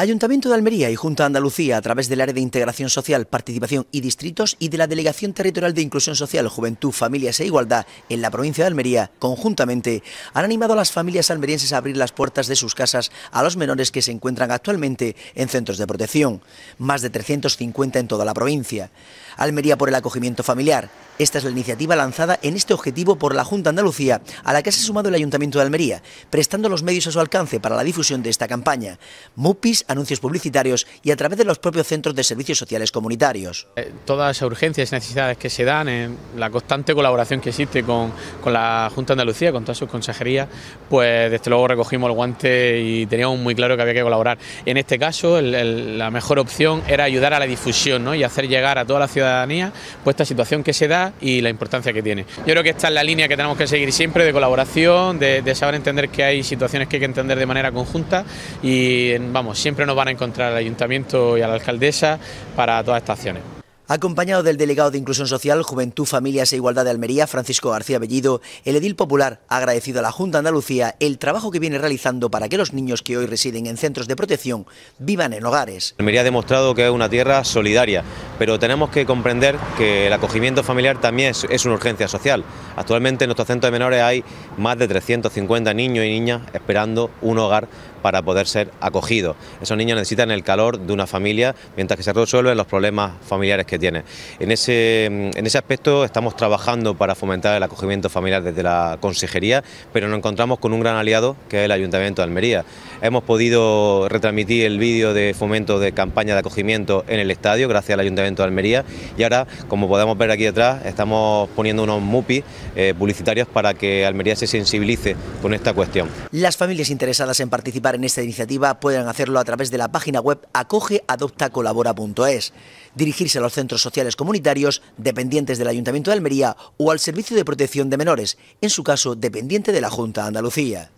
Ayuntamiento de Almería y Junta de Andalucía, a través del Área de Integración Social, Participación y Distritos y de la Delegación Territorial de Inclusión Social, Juventud, Familias e Igualdad en la provincia de Almería, conjuntamente, han animado a las familias almerienses a abrir las puertas de sus casas a los menores que se encuentran actualmente en centros de protección, más de 350 en toda la provincia. Almería por el acogimiento familiar, esta es la iniciativa lanzada en este objetivo por la Junta Andalucía, a la que se ha sumado el Ayuntamiento de Almería, prestando los medios a su alcance para la difusión de esta campaña. MUPIs, anuncios publicitarios y a través de los propios centros de servicios sociales comunitarios. Eh, todas las urgencias y necesidades que se dan, en la constante colaboración que existe con, la Junta Andalucía, con todas sus consejerías, pues desde luego recogimos el guante y teníamos muy claro que había que colaborar. En este caso, la mejor opción era ayudar a la difusión y hacer llegar a toda la ciudadanía pues, esta situación que se da y la importancia que tiene. Yo creo que esta es la línea que tenemos que seguir siempre de colaboración, de, de saber entender que hay situaciones que hay que entender de manera conjunta y vamos, siempre nos van a encontrar al ayuntamiento y a la alcaldesa para todas estas acciones. Acompañado del delegado de Inclusión Social, Juventud, Familias e Igualdad de Almería, Francisco García Bellido, el edil popular ha agradecido a la Junta de Andalucía el trabajo que viene realizando para que los niños que hoy residen en centros de protección vivan en hogares. Almería ha demostrado que es una tierra solidaria, pero tenemos que comprender que el acogimiento familiar también es, una urgencia social. Actualmente en nuestro centro de menores hay más de 350 niños y niñas esperando un hogar para poder ser acogidos. Esos niños necesitan el calor de una familia, mientras que se resuelven los problemas familiares que tiene. En ese, mm, en ese aspecto estamos trabajando para fomentar el acogimiento familiar desde la consejería, pero nos encontramos con un gran aliado que es el Ayuntamiento de Almería. Hemos podido retransmitir el vídeo de fomento de campaña de acogimiento en el estadio gracias al Ayuntamiento de Almería y ahora, como podemos ver aquí detrás, estamos poniendo unos MUPI eh, publicitarios para que Almería se sensibilice con esta cuestión. Las familias interesadas en participar en esta iniciativa pueden hacerlo a través de la página web acogeadoptacolabora.es, dirigirse a los centros centros sociales comunitarios dependientes del Ayuntamiento de Almería o al Servicio de Protección de Menores, en su caso dependiente de la Junta de Andalucía.